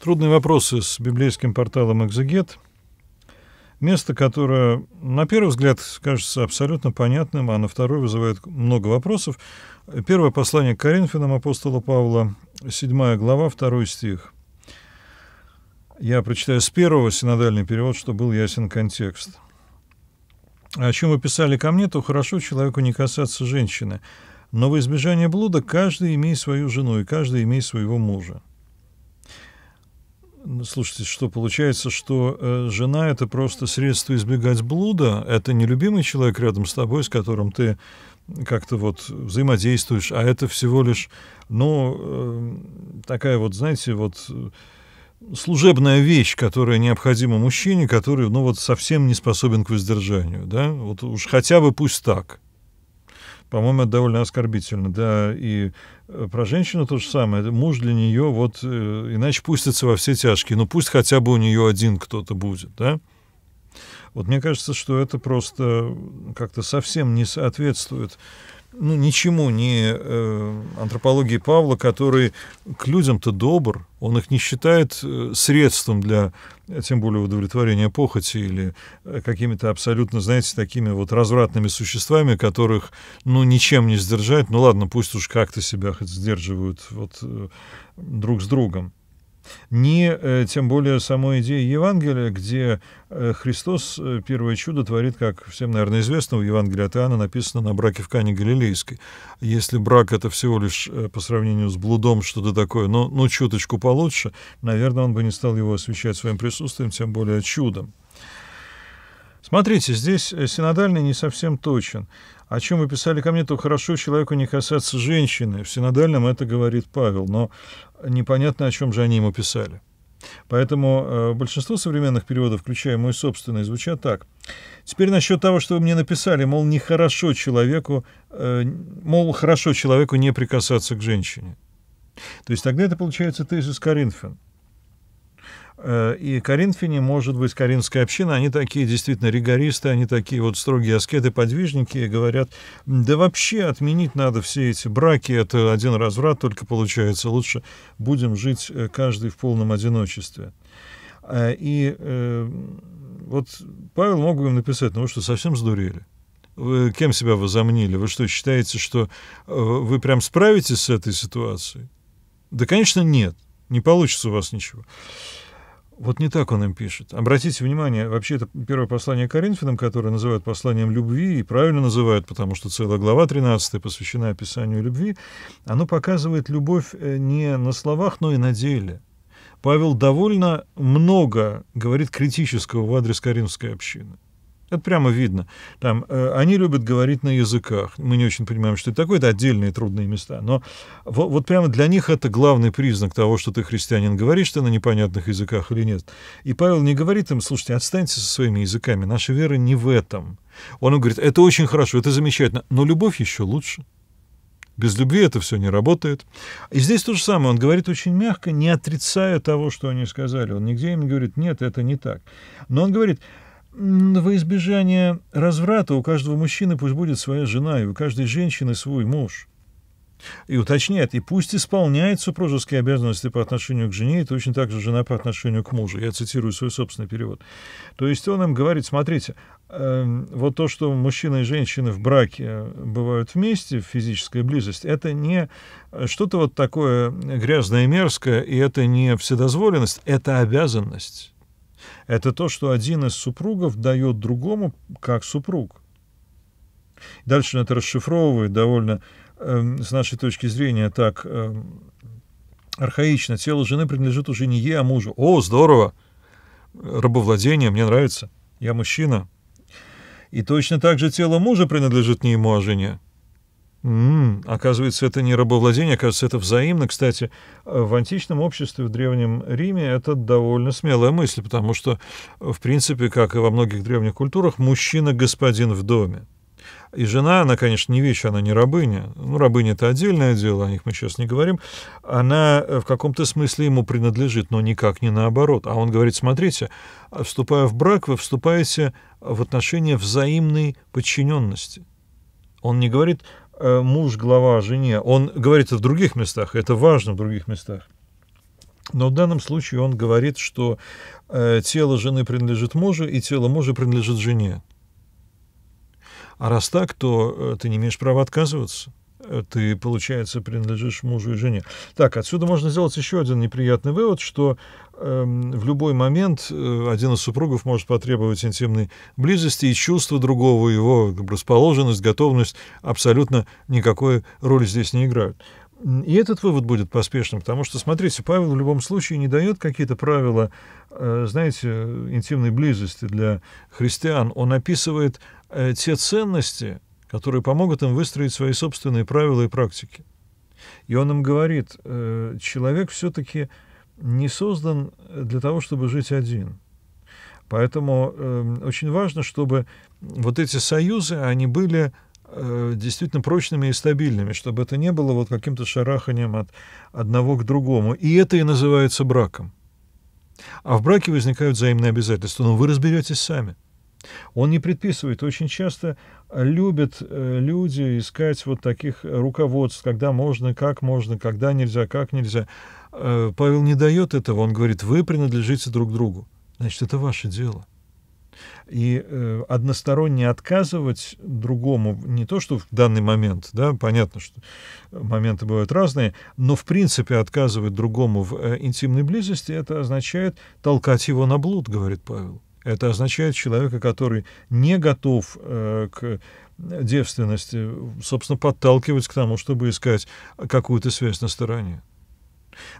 Трудные вопросы с библейским порталом «Экзегет». Место, которое, на первый взгляд, кажется абсолютно понятным, а на второй вызывает много вопросов. Первое послание к Коринфянам апостола Павла, 7 глава, 2 стих. Я прочитаю с первого синодальный перевод, чтобы был ясен контекст. «О чем вы писали ко мне, то хорошо человеку не касаться женщины, но в избежание блуда каждый имей свою жену, и каждый имей своего мужа». Слушайте, что получается, что э, жена это просто средство избегать блуда, это не любимый человек рядом с тобой, с которым ты как-то вот взаимодействуешь, а это всего лишь, ну, э, такая вот, знаете, вот э, служебная вещь, которая необходима мужчине, который, ну, вот совсем не способен к воздержанию, да, вот уж хотя бы пусть так по-моему, это довольно оскорбительно, да, и э, про женщину то же самое, муж для нее вот, э, иначе пустится во все тяжкие, но ну, пусть хотя бы у нее один кто-то будет, да. Вот мне кажется, что это просто как-то совсем не соответствует ну, ничему не э, антропологии Павла, который к людям-то добр, он их не считает э, средством для, э, тем более, удовлетворения похоти или э, какими-то абсолютно, знаете, такими вот развратными существами, которых, ну, ничем не сдержать. Ну, ладно, пусть уж как-то себя хоть сдерживают вот друг с другом ни э, тем более самой идеи Евангелия, где э, Христос э, первое чудо творит, как всем, наверное, известно, в Евангелии от Иоанна написано на браке в Кане Галилейской. Если брак — это всего лишь по сравнению с блудом что-то такое, но ну, чуточку получше, наверное, он бы не стал его освещать своим присутствием, тем более чудом. Смотрите, здесь э, синодальный не совсем точен. О чем вы писали ко мне, то хорошо человеку не касаться женщины. В синодальном это говорит Павел, но непонятно, о чем же они ему писали. Поэтому э, большинство современных переводов, включая мой собственный, звучат так. Теперь насчет того, что вы мне написали, мол, нехорошо человеку, э, мол, хорошо человеку не прикасаться к женщине. То есть тогда это получается тезис Коринфян. Э, и коринфяне, может быть, коринфская община, они такие действительно ригористы, они такие вот строгие аскеты, подвижники, и говорят, да вообще отменить надо все эти браки, это один разврат только получается, лучше будем жить э, каждый в полном одиночестве. Э, и вот Павел мог бы им написать, ну вы что, совсем сдурели? Вы кем себя возомнили? Вы что, считаете, что вы прям справитесь с этой ситуацией? Да, конечно, нет. Не получится у вас ничего. Вот не так он им пишет. Обратите внимание, вообще это первое послание Коринфянам, которое называют посланием любви, и правильно называют, потому что целая глава 13 посвящена описанию любви, оно показывает любовь э, не на словах, но и на деле. Павел довольно много говорит критического в адрес Коринфской общины. Это прямо видно. Там, э, они любят говорить на языках. Мы не очень понимаем, что это такое. Это отдельные трудные места. Но вот, вот прямо для них это главный признак того, что ты христианин. Говоришь ты на непонятных языках или нет. И Павел не говорит им, слушайте, отстаньте со своими языками. Наша вера не в этом. Он говорит, это очень хорошо, это замечательно. Но любовь еще лучше. Без любви это все не работает. И здесь то же самое. Он говорит очень мягко, не отрицая того, что они сказали. Он нигде им не говорит, нет, это не так. Но он говорит, во избежание разврата у каждого мужчины пусть будет своя жена, и у каждой женщины свой муж. И уточняет, и пусть исполняет супружеские обязанности по отношению к жене, и точно так же жена по отношению к мужу. Я цитирую свой собственный перевод. То есть он им говорит, смотрите, э, вот то, что мужчина и женщина в браке э, бывают вместе, физическая близость, это не э, что-то вот такое грязное и мерзкое, и это не вседозволенность, это обязанность. Это то, что один из супругов дает другому как супруг. Дальше он это расшифровывает довольно, э, с нашей точки зрения, так э, архаично. Тело жены принадлежит уже не ей, а мужу. О, здорово! Рабовладение, мне нравится. Я мужчина. И точно так же тело мужа принадлежит не ему, а жене м оказывается, это не рабовладение, оказывается, это взаимно. Кстати, э, в античном обществе, в Древнем Риме, это довольно смелая мысль, потому что, э, в принципе, как и во многих древних культурах, мужчина господин в доме. И жена, она, конечно, не вещь, она не рабыня. Ну, рабыня — это отдельное дело, о них мы сейчас не говорим. Она э, в каком-то смысле ему принадлежит, но никак не наоборот. А он говорит, смотрите, вступая в брак, вы вступаете в отношения взаимной подчиненности. Он не говорит, Э, муж глава жене, он говорит в других местах, это важно в других местах. Но в данном случае он говорит, что э, тело жены принадлежит мужу, и тело мужа принадлежит жене. А раз так, то э, ты не имеешь права отказываться. Э, ты, получается, принадлежишь мужу и жене. Так, отсюда можно сделать еще один неприятный вывод, что Эм, в любой момент э, один из супругов может потребовать интимной близости, и чувство другого, его расположенность, готовность абсолютно никакой роли здесь не играют. И этот вывод будет поспешным, потому что, смотрите, Павел в любом случае не дает какие-то правила, э, знаете, интимной близости для христиан. Он описывает э, те ценности, которые помогут им выстроить свои собственные правила и практики. И он им говорит, человек все-таки не создан э, для того, чтобы жить один. Поэтому э, очень важно, чтобы вот эти союзы, они были э, действительно прочными и стабильными, чтобы это не было вот каким-то шараханием от одного к другому. И это и называется браком. А в браке возникают взаимные обязательства. Но ну, вы разберетесь сами. Он не предписывает. Очень часто э, любят э, люди искать вот таких руководств, когда можно, как можно, когда нельзя, как нельзя. Э, Павел не дает этого. Он говорит, вы принадлежите друг другу. Значит, это ваше дело. И э, односторонне отказывать другому, не то что в данный момент, да, понятно, что моменты бывают разные, но в принципе отказывать другому в э, интимной близости, это означает толкать его на блуд, говорит Павел. Это означает человека, который не готов э, к девственности, собственно, подталкивать к тому, чтобы искать какую-то связь на стороне.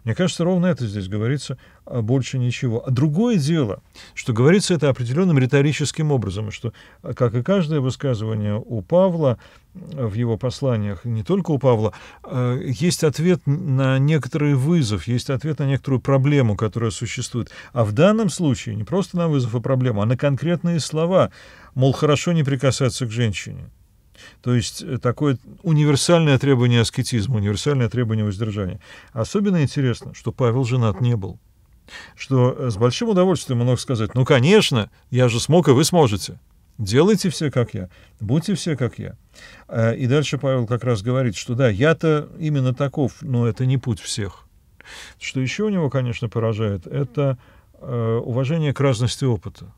Мне кажется, ровно это здесь говорится, а больше ничего. А другое дело, что говорится это определенным риторическим образом, что, а, как и каждое высказывание у Павла, в его посланиях, не только у Павла, а, есть ответ на некоторый вызов, есть ответ на некоторую проблему, которая существует. А в данном случае не просто на вызов и проблему, а на конкретные слова. Мол, хорошо не прикасаться к женщине. То есть э, такое универсальное требование аскетизма, универсальное требование воздержания. Особенно интересно, что Павел женат не был. Что э, с большим удовольствием мог сказать, ну, конечно, я же смог, и вы сможете. Делайте все, как я. Будьте все, как я. А, и дальше Павел как раз говорит, что да, я-то именно таков, но это не путь всех. Что еще у него, конечно, поражает, это э, уважение к разности опыта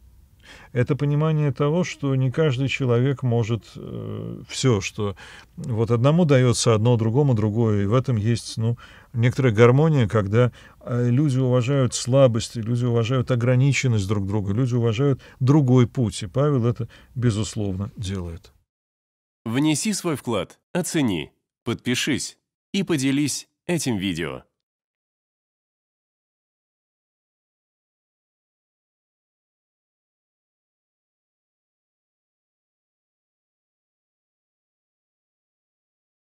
это понимание того, что не каждый человек может э, все, что вот одному дается одно, другому другое, и в этом есть, ну, некоторая гармония, когда э, люди уважают слабости, люди уважают ограниченность друг друга, люди уважают другой путь, и Павел это, безусловно, делает. Внеси свой вклад, оцени, подпишись и поделись этим видео.